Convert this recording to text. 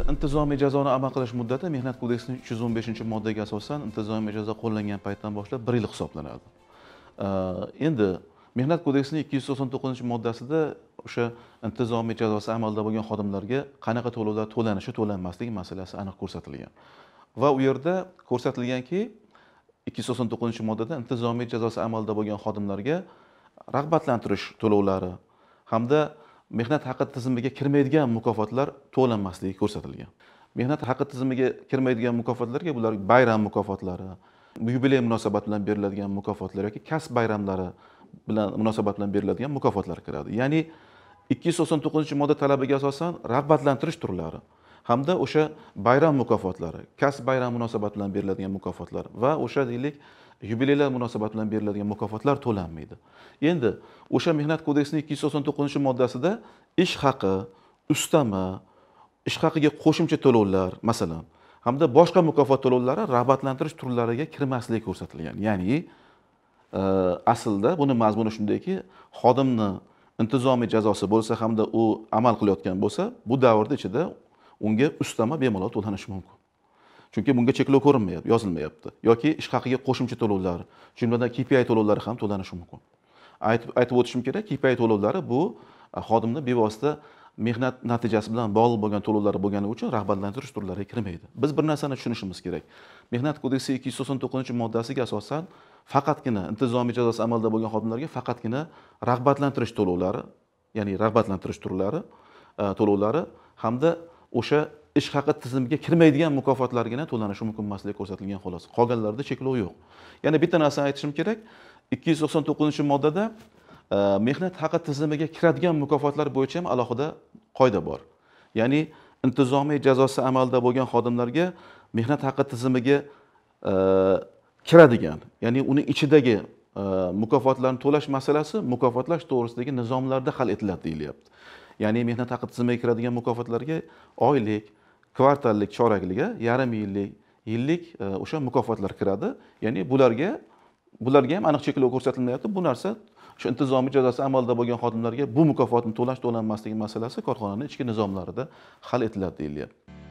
ikkinchisi intizomiy jazoni amal qilish muddati mehnat kodeksining uch yuz o'n beshinchi moddaga asosan intizomiy jazo qo'llangan paytdan boshlab bir yil hisoblanadi endi mehnat kodeksining ikki yuz to'qson to'qqizinchi moddasida o'sha intizomiy jazosi amalda bo'lgan xodimlarga qanaqa to'lovlar to'lanishi to'lanmasligi masalasi aniq ko'rsatilgan va u yerda ko'rsatilganki ikki yuz to'qson to'qqizinchi moddada intizomiy jazosi amalda bo'lgan xodimlarga rag'batlantirish to'lovlari hamda mehnat haqi tizimiga kirmaydigan mukofotlar to'lanmasligi ko'rsatilgan mehnat haqi tizimiga kirmaydigan mukofotlarga bular bayram mukofotlari yubiley munosabat bilan beriladigan mukofotlar yoki kasb bayramlari bilan munosabat bilan beriladigan mukofotlar kiradi ya'ni ikki yuz to'qqizinchi modda talabiga asosan rag'batlantirish turlari hamda o'sha bayram mukofotlari kasb bayrami munosabati bilan beriladigan mukofotlar va o'sha deylik yubileylar munosabati bilan beriladigan mukofotlar to'lanmaydi endi o'sha mehnat kodeksining ikki yuz to'qson to'qqizinchi moddasida ish haqi ustama ish haqiga qo'shimcha to'lovlar masalan hamda boshqa mukofot to'lovlari rag'batlantirish turlariga kirmasligi ko'rsatilgan ya'ni e, aslida buni mazmuni shundayki xodimni intizomiy jazosi bo'lsa hamda u amal qilayotgan bo'lsa bu davrni ichida unga ustama bemalol to'lanishi mumkin chunki bunga cheklov ko'rinmayapti yozilmayapti yoki ish haqiga qo'shimcha to'lovlar jumladan kpi to'lovlari ham to'lanishi mumkin aytib o'tishim kerak kpi to'lovlari bu e, xodimni bevosita mehnat natijasi bilan bog'liq bo'lgan to'lovlari bo'lgani uchun rag'batlantirish turlariga kirmaydi biz bir narsani tushunishimiz kerak mehnat kodeksi ikki yuz to'qson to'qqizinchi moddasiga asosan faqatgina intizomiy jazosi amalda bo'lgan xodimlarga faqatgina rag'batlantirish to'lovlari ya'ni rag'batlantirish turlari e, to'lovlari hamda o'sha ish haqi tizimiga kirmaydigan mukofotlargina to'lanishi mumkin emasligi ko'rsatilgan xolos qolganlarida cheklov yo'q yana bitta narsani aytishim kerak ikki yuz to'qson to'qqizinchi moddada e, mehnat haqi tizimiga kiradigan mukofotlar bo'yicha ham alohida qoida bor ya'ni intizomiy jazosi amalda bo'lgan xodimlarga mehnat haqi tizimiga e, kiradigan ya'ni uni ichidagi e, mukofotlarni to'lash masalasi mukofotlash to'g'risidagi nizomlarda hal etiladi deyilyapti ya'ni mehnat haqi tizimiga kiradigan mukofotlarga oylik kvartallik chorakliga yarim yillik yillik e, o'sha mukofotlar kiradi ya'ni bularga bularga ham aniq cheklov ko'rsatilmayapti bu narsa shu intizomiy jazosi amalda bo'lgan xodimlarga bu mukofotni to'lash to'lanmasligi masalasi korxonani ichki nizomlarida hal etiladi deyilyapti